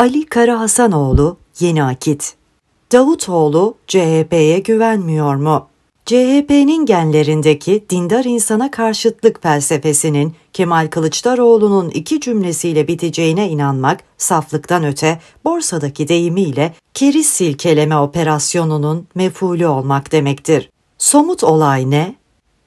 Ali Kara Hasanoğlu, Yeni Akit. Davutoğlu CHP'ye güvenmiyor mu? CHP'nin genlerindeki dindar insana karşıtlık felsefesinin Kemal Kılıçdaroğlu'nun iki cümlesiyle biteceğine inanmak saflıktan öte borsadaki deyimiyle keriz silkeleme operasyonunun mefulü olmak demektir. Somut olay ne?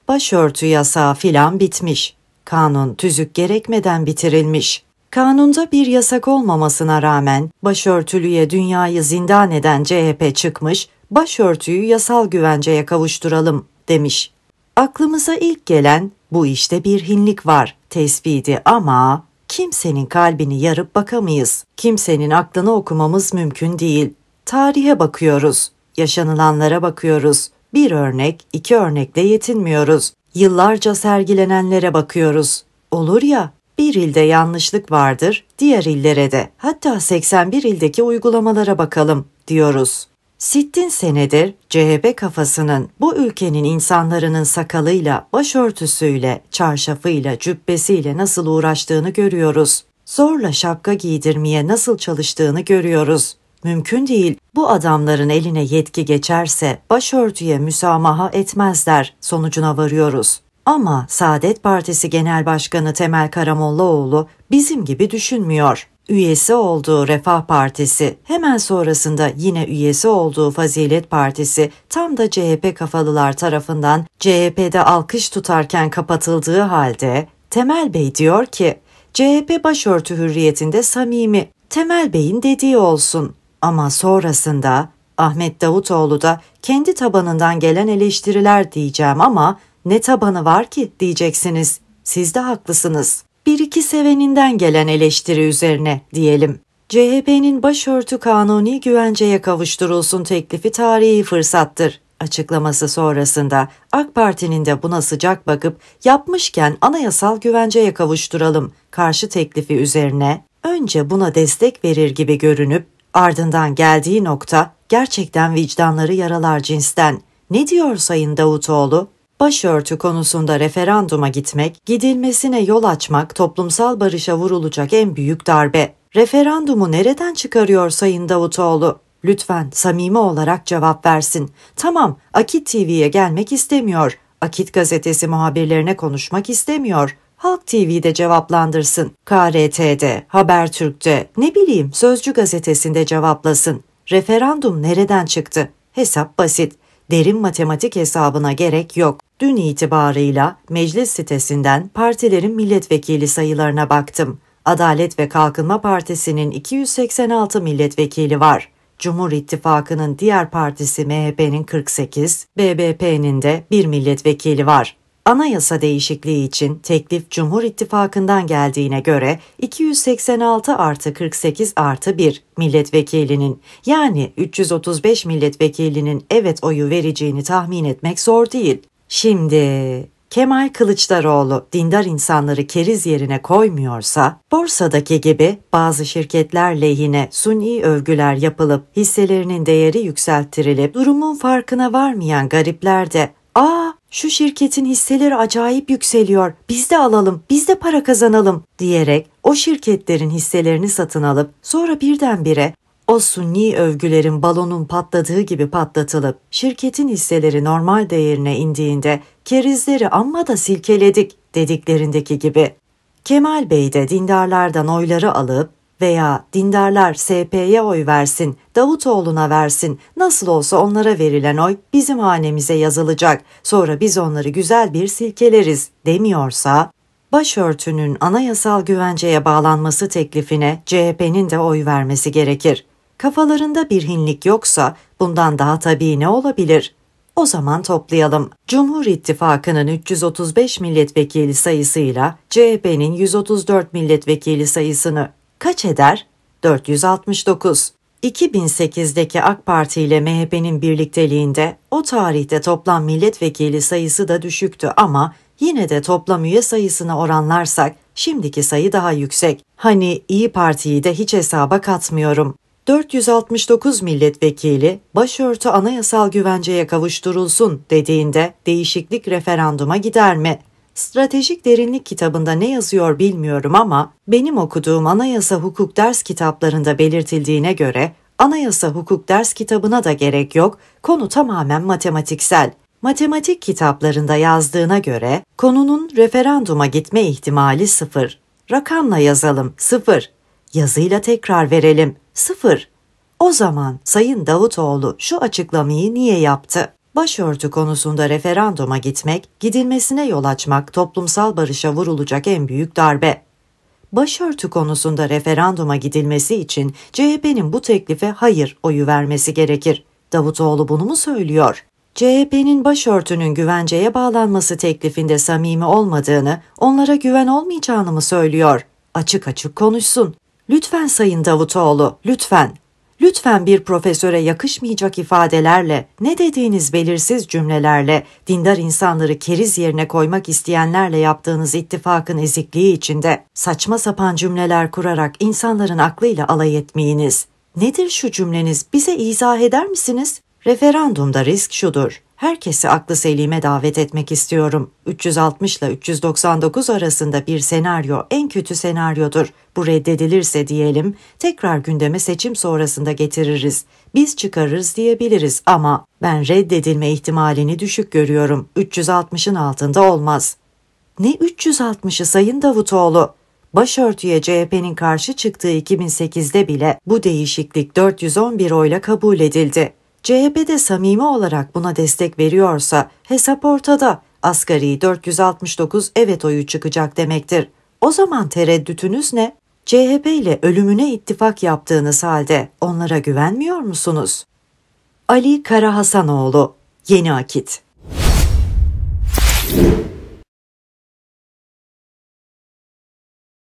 Başörtü yasağı filan bitmiş. Kanun tüzük gerekmeden bitirilmiş. Kanunda bir yasak olmamasına rağmen başörtülüye dünyayı zindan eden CHP çıkmış, başörtüyü yasal güvenceye kavuşturalım demiş. Aklımıza ilk gelen bu işte bir hinlik var tespiti ama kimsenin kalbini yarıp bakamayız. Kimsenin aklını okumamız mümkün değil. Tarihe bakıyoruz, yaşanılanlara bakıyoruz. Bir örnek, iki örnekle yetinmiyoruz. Yıllarca sergilenenlere bakıyoruz. Olur ya, bir ilde yanlışlık vardır, diğer illere de hatta 81 ildeki uygulamalara bakalım diyoruz. Sittin senedir CHP kafasının bu ülkenin insanlarının sakalıyla, başörtüsüyle, çarşafıyla, cübbesiyle nasıl uğraştığını görüyoruz. Zorla şapka giydirmeye nasıl çalıştığını görüyoruz. Mümkün değil. Bu adamların eline yetki geçerse başörtüye müsamaha etmezler sonucuna varıyoruz. Ama Saadet Partisi Genel Başkanı Temel Karamollaoğlu bizim gibi düşünmüyor. Üyesi olduğu Refah Partisi, hemen sonrasında yine üyesi olduğu Fazilet Partisi tam da CHP kafalılar tarafından CHP'de alkış tutarken kapatıldığı halde Temel Bey diyor ki CHP başörtü hürriyetinde samimi Temel Bey'in dediği olsun. Ama sonrasında Ahmet Davutoğlu da kendi tabanından gelen eleştiriler diyeceğim ama ne tabanı var ki diyeceksiniz. Siz de haklısınız. Bir iki seveninden gelen eleştiri üzerine diyelim. CHP'nin başörtü kanuni güvenceye kavuşturulsun teklifi tarihi fırsattır açıklaması sonrasında AK Parti'nin de buna sıcak bakıp yapmışken anayasal güvenceye kavuşturalım karşı teklifi üzerine önce buna destek verir gibi görünüp ardından geldiği nokta gerçekten vicdanları yaralar cinsten. Ne diyor Sayın Davutoğlu? Başörtü konusunda referanduma gitmek, gidilmesine yol açmak toplumsal barışa vurulacak en büyük darbe. Referandumu nereden çıkarıyor Sayın Davutoğlu? Lütfen samimi olarak cevap versin. Tamam, Akit TV'ye gelmek istemiyor. Akit gazetesi muhabirlerine konuşmak istemiyor. Halk TV'de cevaplandırsın. KRT'de, Habertürk'te, ne bileyim Sözcü gazetesinde cevaplasın. Referandum nereden çıktı? Hesap basit. Derin matematik hesabına gerek yok. Dün itibarıyla meclis sitesinden partilerin milletvekili sayılarına baktım. Adalet ve Kalkınma Partisi'nin 286 milletvekili var. Cumhur İttifakı'nın diğer partisi MHP'nin 48, BBP'nin de bir milletvekili var. Anayasa değişikliği için teklif Cumhur İttifakı'ndan geldiğine göre 286 artı 48 artı 1 milletvekilinin yani 335 milletvekilinin evet oyu vereceğini tahmin etmek zor değil. Şimdi Kemal Kılıçdaroğlu dindar insanları keriz yerine koymuyorsa, borsadaki gibi bazı şirketler lehine suni övgüler yapılıp hisselerinin değeri yükselttirilip durumun farkına varmayan garipler de ''Aa şu şirketin hisseleri acayip yükseliyor, biz de alalım, biz de para kazanalım.'' diyerek o şirketlerin hisselerini satın alıp sonra birdenbire o sunni övgülerin balonun patladığı gibi patlatılıp şirketin hisseleri normal değerine indiğinde kerizleri amma da silkeledik dediklerindeki gibi. Kemal Bey de dindarlardan oyları alıp veya dindarlar SP'ye oy versin, Davutoğlu'na versin, nasıl olsa onlara verilen oy bizim hanemize yazılacak, sonra biz onları güzel bir silkeleriz demiyorsa, başörtünün anayasal güvenceye bağlanması teklifine CHP'nin de oy vermesi gerekir. Kafalarında bir hinlik yoksa bundan daha tabii ne olabilir? O zaman toplayalım. Cumhur İttifakı'nın 335 milletvekili sayısıyla CHP'nin 134 milletvekili sayısını kaç eder? 469. 2008'deki AK Parti ile MHP'nin birlikteliğinde o tarihte toplam milletvekili sayısı da düşüktü ama yine de toplam üye sayısına oranlarsak şimdiki sayı daha yüksek. Hani İyi Parti'yi de hiç hesaba katmıyorum. 469 milletvekili başörtü anayasal güvenceye kavuşturulsun dediğinde değişiklik referanduma gider mi? Stratejik Derinlik kitabında ne yazıyor bilmiyorum ama benim okuduğum anayasa hukuk ders kitaplarında belirtildiğine göre anayasa hukuk ders kitabına da gerek yok, konu tamamen matematiksel. Matematik kitaplarında yazdığına göre konunun referanduma gitme ihtimali sıfır. Rakamla yazalım sıfır. Yazıyla tekrar verelim Sıfır. O zaman Sayın Davutoğlu şu açıklamayı niye yaptı? Başörtü konusunda referanduma gitmek, gidilmesine yol açmak toplumsal barışa vurulacak en büyük darbe. Başörtü konusunda referanduma gidilmesi için CHP'nin bu teklife hayır oyu vermesi gerekir. Davutoğlu bunu mu söylüyor? CHP'nin başörtünün güvenceye bağlanması teklifinde samimi olmadığını, onlara güven olmayacağını mı söylüyor? Açık açık konuşsun. Lütfen Sayın Davutoğlu, lütfen. Lütfen bir profesöre yakışmayacak ifadelerle, ne dediğiniz belirsiz cümlelerle, dindar insanları keriz yerine koymak isteyenlerle yaptığınız ittifakın ezikliği içinde saçma sapan cümleler kurarak insanların aklıyla alay etmeyiniz. Nedir şu cümleniz? Bize izah eder misiniz? Referandumda risk şudur herkesi aklı selime davet etmek istiyorum. 360 ile 399 arasında bir senaryo en kötü senaryodur. Bu reddedilirse diyelim, tekrar gündeme seçim sonrasında getiririz. Biz çıkarırız diyebiliriz ama ben reddedilme ihtimalini düşük görüyorum. 360'ın altında olmaz. Ne 360'ı Sayın Davutoğlu? Başörtüye CHP'nin karşı çıktığı 2008'de bile bu değişiklik 411 oyla kabul edildi. CHP de samimi olarak buna destek veriyorsa hesap ortada. Asgari 469 evet oyu çıkacak demektir. O zaman tereddütünüz ne? CHP ile ölümüne ittifak yaptığınız halde onlara güvenmiyor musunuz? Ali Karahasanoğlu, Yeni Akit